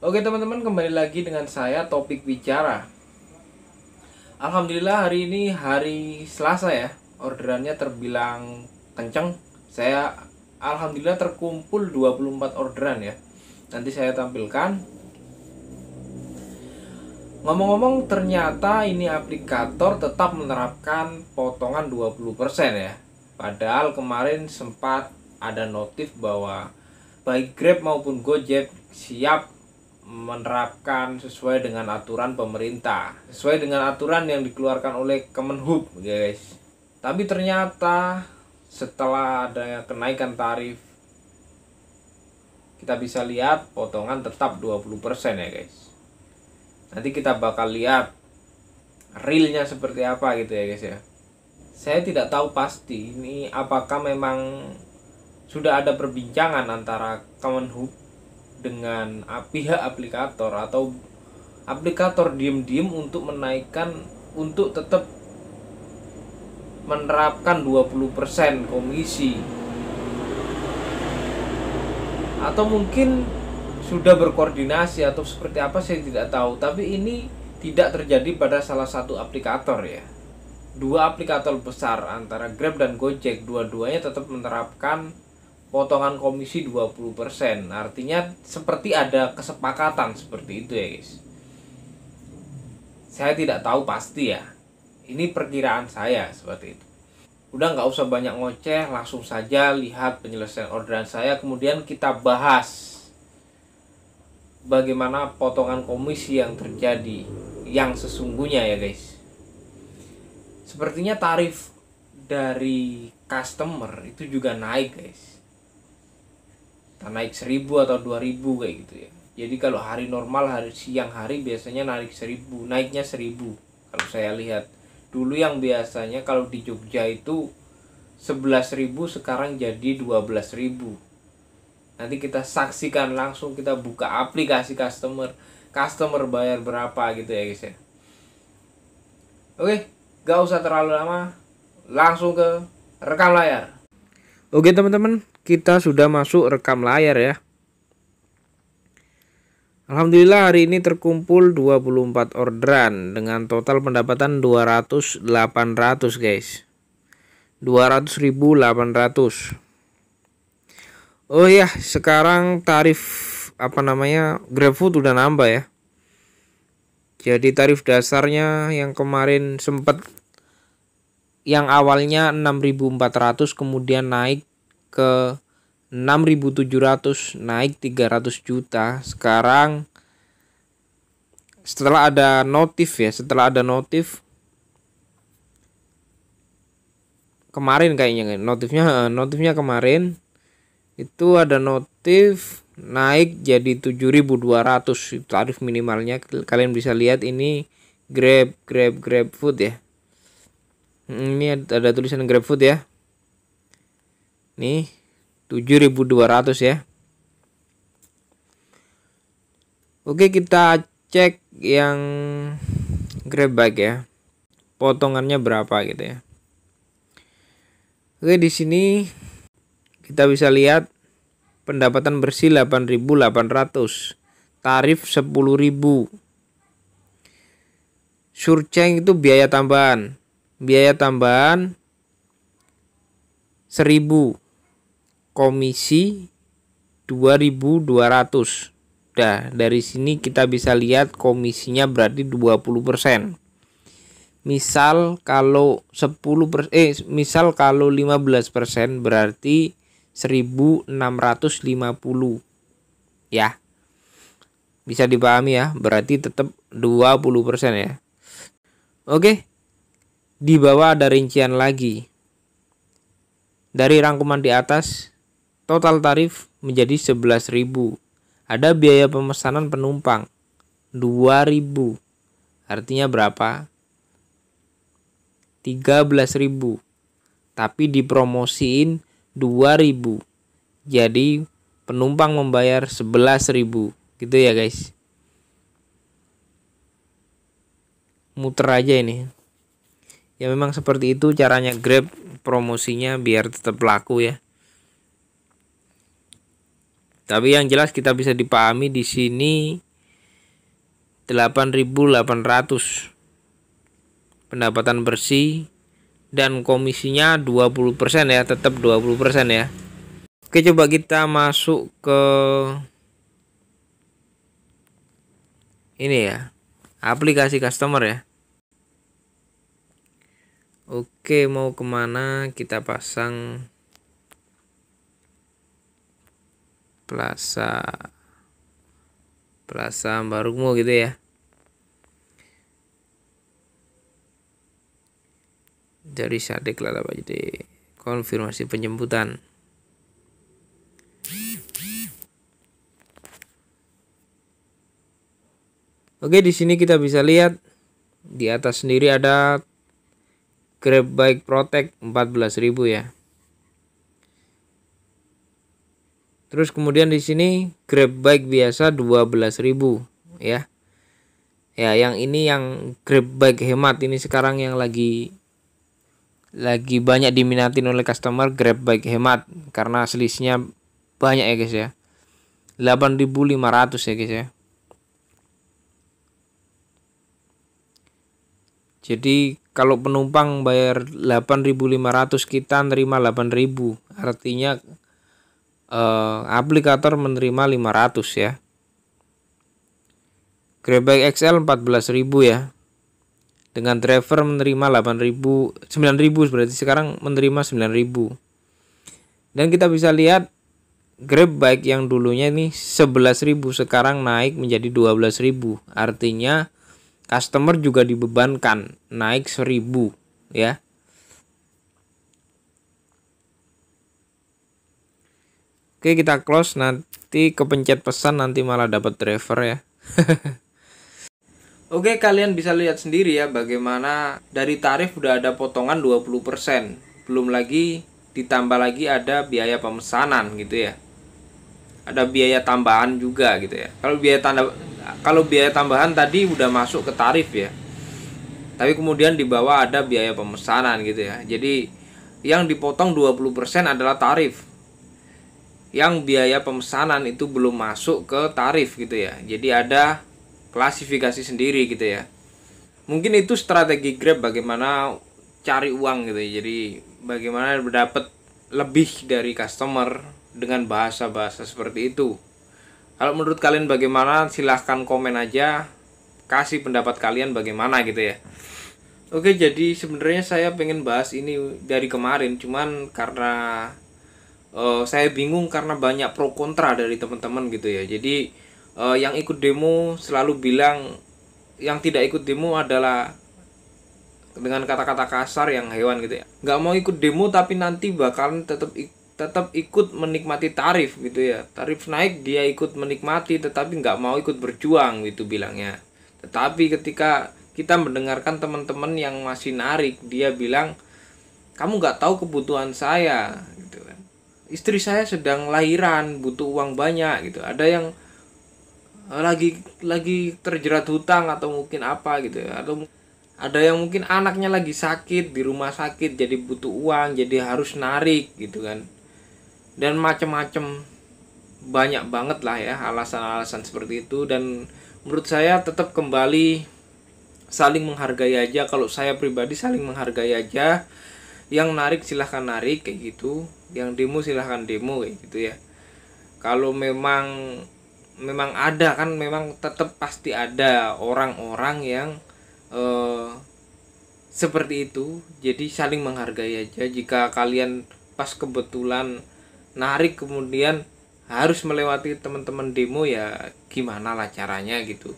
Oke teman-teman kembali lagi dengan saya topik bicara Alhamdulillah hari ini hari Selasa ya Orderannya terbilang kenceng Saya Alhamdulillah terkumpul 24 orderan ya Nanti saya tampilkan Ngomong-ngomong ternyata ini aplikator tetap menerapkan potongan 20% ya Padahal kemarin sempat ada notif bahwa baik Grab maupun Gojek siap menerapkan sesuai dengan aturan pemerintah, sesuai dengan aturan yang dikeluarkan oleh Kemenhub, guys. Tapi ternyata setelah ada kenaikan tarif kita bisa lihat potongan tetap 20% ya, guys. Nanti kita bakal lihat realnya seperti apa gitu ya, guys ya. Saya tidak tahu pasti ini apakah memang sudah ada perbincangan antara Kemenhub dengan pihak aplikator atau aplikator diem-diem untuk menaikkan untuk tetap menerapkan 20% komisi atau mungkin sudah berkoordinasi atau seperti apa saya tidak tahu tapi ini tidak terjadi pada salah satu aplikator ya dua aplikator besar antara Grab dan Gojek dua-duanya tetap menerapkan potongan komisi 20%. Artinya seperti ada kesepakatan seperti itu ya, guys. Saya tidak tahu pasti ya. Ini perkiraan saya seperti itu. Udah nggak usah banyak ngoceh, langsung saja lihat penyelesaian orderan saya kemudian kita bahas bagaimana potongan komisi yang terjadi yang sesungguhnya ya, guys. Sepertinya tarif dari customer itu juga naik, guys naik 1000 atau 2000 kayak gitu ya jadi kalau hari normal hari siang hari biasanya naik 1000, naiknya 1000. kalau saya lihat dulu yang biasanya kalau di Jogja itu 11.000 sekarang jadi 12.000 nanti kita saksikan langsung kita buka aplikasi customer customer bayar berapa gitu ya guys ya oke gak usah terlalu lama langsung ke rekam layar oke teman-teman kita sudah masuk rekam layar ya. Alhamdulillah hari ini terkumpul 24 orderan dengan total pendapatan 200 800 guys. 200.800. Oh ya, sekarang tarif apa namanya? GrabFood udah nambah ya. Jadi tarif dasarnya yang kemarin sempat yang awalnya 6.400 kemudian naik ke 6.700 naik 300 juta sekarang setelah ada notif ya setelah ada notif kemarin kayaknya notifnya eh, notifnya kemarin itu ada notif naik jadi 7.200 tarif minimalnya kalian bisa lihat ini Grab Grab Grab Food ya hmm, ini ada tulisan grab food ya. Nih 7200 ya. Oke, kita cek yang Grab bag ya. Potongannya berapa gitu ya. Oke, di sini kita bisa lihat pendapatan bersih 8.800, tarif 10.000. Surceng itu biaya tambahan. Biaya tambahan 1000 komisi 2200 Nah, dari sini kita bisa lihat komisinya berarti 20%. Misal kalau 10 per, eh misal kalau 15% berarti 1650. Ya. Bisa dipahami ya, berarti tetap 20% ya. Oke. Di bawah ada rincian lagi. Dari rangkuman di atas Total tarif menjadi 11.000. Ada biaya pemesanan penumpang 2.000. Artinya berapa? 13.000. Tapi dipromosiin 2.000. Jadi penumpang membayar 11.000 gitu ya guys. Muter aja ini. Ya memang seperti itu caranya Grab promosinya biar tetap laku ya. Tapi yang jelas kita bisa dipahami di sini 8.800 pendapatan bersih dan komisinya 20% ya, tetap 20% ya. Oke, coba kita masuk ke ini ya. Aplikasi customer ya. Oke, mau kemana kita pasang Plaza Plaza Barukmo gitu ya dari Sadek Pak. jadi konfirmasi penjemputan Oke di sini kita bisa lihat di atas sendiri ada Grab Bike Protect 14.000 ya Terus kemudian di sini Grab bike biasa 12.000 ya. Ya, yang ini yang Grab bike hemat ini sekarang yang lagi lagi banyak diminati oleh customer Grab bike hemat karena selisihnya banyak ya guys ya. 8.500 ya guys ya. Jadi kalau penumpang bayar 8.500 kita nerima 8.000. Artinya uh, aplikator menerima 500 ya. Grabbike XL 14.000 ya. Dengan driver menerima 8.000, 9.000 berarti sekarang menerima 9.000. Dan kita bisa lihat Grab Bike yang dulunya ini 11.000 sekarang naik menjadi 12.000. Artinya customer juga dibebankan naik 1.000 ya. Oke kita close nanti kepencet pesan nanti malah dapat driver ya. Oke kalian bisa lihat sendiri ya bagaimana dari tarif udah ada potongan 20%. Belum lagi ditambah lagi ada biaya pemesanan gitu ya. Ada biaya tambahan juga gitu ya. Kalau biaya tanda kalau biaya tambahan tadi udah masuk ke tarif ya. Tapi kemudian di bawah ada biaya pemesanan gitu ya. Jadi yang dipotong 20% adalah tarif yang biaya pemesanan itu belum masuk ke tarif gitu ya. Jadi ada klasifikasi sendiri gitu ya. Mungkin itu strategi Grab bagaimana cari uang gitu ya. Jadi bagaimana berdapat lebih dari customer dengan bahasa-bahasa seperti itu. Kalau menurut kalian bagaimana silahkan komen aja kasih pendapat kalian bagaimana gitu ya. Oke, jadi sebenarnya saya pengen bahas ini dari kemarin, cuman karena uh, saya bingung karena banyak pro kontra dari teman-teman gitu ya jadi uh, yang ikut demo selalu bilang yang tidak ikut demo adalah dengan kata-kata kasar yang hewan gitu ya nggak mau ikut demo tapi nanti bakalan tetap tetap ikut menikmati tarif gitu ya tarif naik dia ikut menikmati tetapi nggak mau ikut berjuang gitu bilangnya tetapi ketika kita mendengarkan teman-teman yang masih narik dia bilang kamu nggak tahu kebutuhan saya istri saya sedang lahiran butuh uang banyak gitu ada yang eh, lagi lagi terjerat hutang atau mungkin apa gitu ya. atau ada yang mungkin anaknya lagi sakit di rumah sakit jadi butuh uang jadi harus narik gitu kan dan macam-macam banyak banget lah ya alasan-alasan seperti itu dan menurut saya tetap kembali saling menghargai aja kalau saya pribadi saling menghargai aja yang narik silahkan narik kayak gitu yang demo silahkan demo gitu ya kalau memang memang ada kan memang tetap pasti ada orang-orang yang eh, seperti itu jadi saling menghargai aja jika kalian pas kebetulan narik kemudian harus melewati teman-teman demo ya gimana lah caranya gitu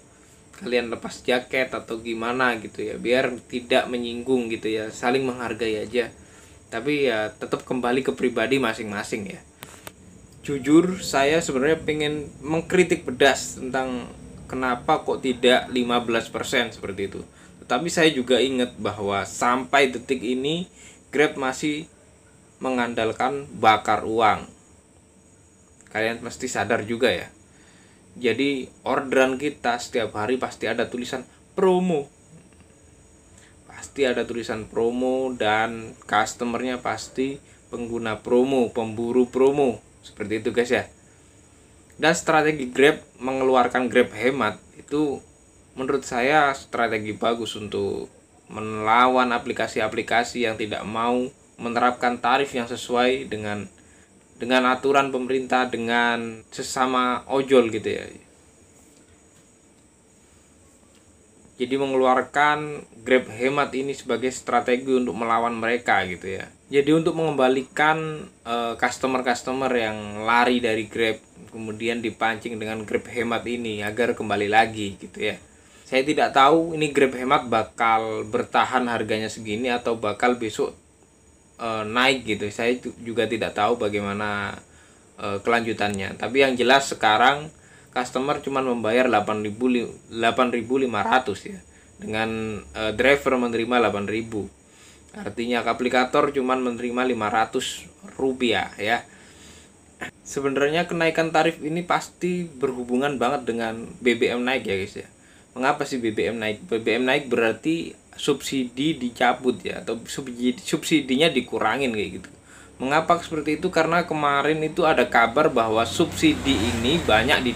kalian lepas jaket atau gimana gitu ya biar tidak menyinggung gitu ya saling menghargai aja tapi ya tetap kembali ke pribadi masing-masing ya jujur saya sebenarnya pengen mengkritik pedas tentang kenapa kok tidak 15% seperti itu tetapi saya juga ingat bahwa sampai detik ini Grab masih mengandalkan bakar uang kalian mesti sadar juga ya jadi orderan kita setiap hari pasti ada tulisan promo pasti ada tulisan promo dan customernya pasti pengguna promo, pemburu promo. Seperti itu guys ya. Dan strategi Grab mengeluarkan Grab hemat itu menurut saya strategi bagus untuk melawan aplikasi-aplikasi yang tidak mau menerapkan tarif yang sesuai dengan dengan aturan pemerintah dengan sesama ojol gitu ya. Jadi mengeluarkan Grab Hemat ini sebagai strategi untuk melawan mereka gitu ya. Jadi untuk mengembalikan eh, customer-customer uh, yang lari dari Grab kemudian dipancing dengan Grab Hemat ini agar kembali lagi gitu ya. Saya tidak tahu ini Grab Hemat bakal bertahan harganya segini atau bakal besok uh, naik gitu. Saya juga tidak tahu bagaimana uh, kelanjutannya. Tapi yang jelas sekarang customer cuma membayar 8.500 ya dengan uh, driver menerima 8.000 artinya aplikator cuma menerima 500 rupiah ya sebenarnya kenaikan tarif ini pasti berhubungan banget dengan BBM naik ya guys ya mengapa sih BBM naik BBM naik berarti subsidi dicabut ya atau subsidi subsidinya dikurangin kayak gitu Mengapa seperti itu? Karena kemarin itu ada kabar bahwa subsidi ini banyak di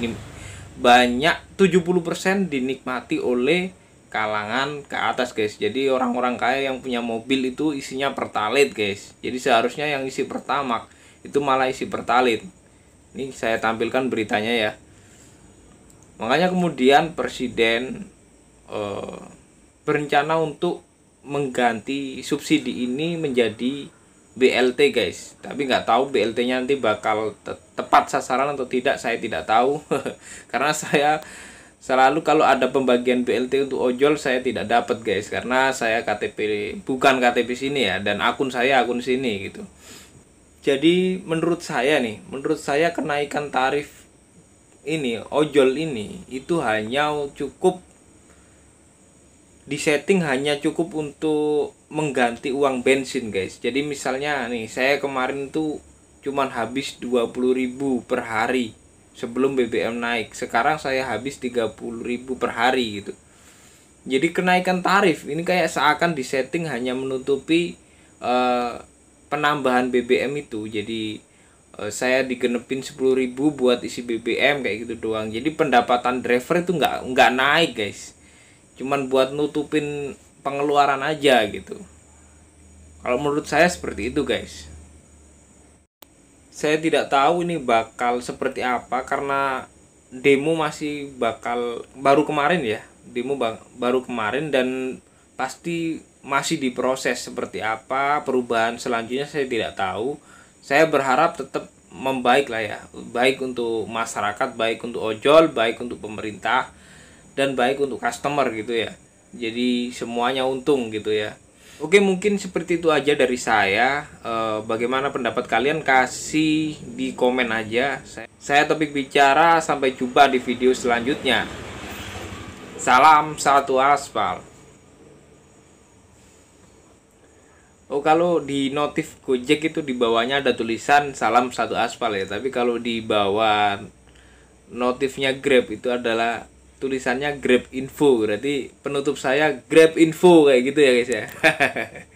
banyak 70% dinikmati oleh kalangan ke atas guys jadi orang-orang kaya yang punya mobil itu isinya pertalit guys jadi seharusnya yang isi pertama itu malah isi pertalit ini saya tampilkan beritanya ya makanya kemudian presiden eh, berencana untuk mengganti subsidi ini menjadi BLT guys tapi nggak tahu BLT nya nanti bakal te tepat sasaran atau tidak saya tidak tahu karena saya selalu kalau ada pembagian BLT untuk ojol saya tidak dapat guys karena saya KTP bukan KTP sini ya dan akun saya akun sini gitu jadi menurut saya nih menurut saya kenaikan tarif ini ojol ini itu hanya cukup di setting hanya cukup untuk mengganti uang bensin guys jadi misalnya nih saya kemarin tuh cuman habis 20.000 per hari sebelum BBM naik sekarang saya habis 30.000 per hari gitu jadi kenaikan tarif ini kayak seakan di setting hanya menutupi uh, penambahan BBM itu jadi uh, saya digenepin 10.000 buat isi BBM kayak gitu doang jadi pendapatan driver itu nggak nggak naik guys cuman buat nutupin pengeluaran aja gitu kalau menurut saya seperti itu guys saya tidak tahu ini bakal seperti apa karena demo masih bakal baru kemarin ya demo bang, baru kemarin dan pasti masih diproses seperti apa perubahan selanjutnya saya tidak tahu saya berharap tetap membaik lah ya baik untuk masyarakat baik untuk ojol baik untuk pemerintah dan baik untuk customer gitu ya jadi semuanya untung gitu ya Oke mungkin seperti itu aja dari saya e, Bagaimana pendapat kalian kasih di komen aja saya, saya topik bicara sampai jumpa di video selanjutnya Salam satu aspal Oh kalau di notif Gojek itu di bawahnya ada tulisan salam satu aspal ya Tapi kalau di bawah notifnya Grab itu adalah tulisannya Grab Info berarti penutup saya Grab Info kayak gitu ya guys ya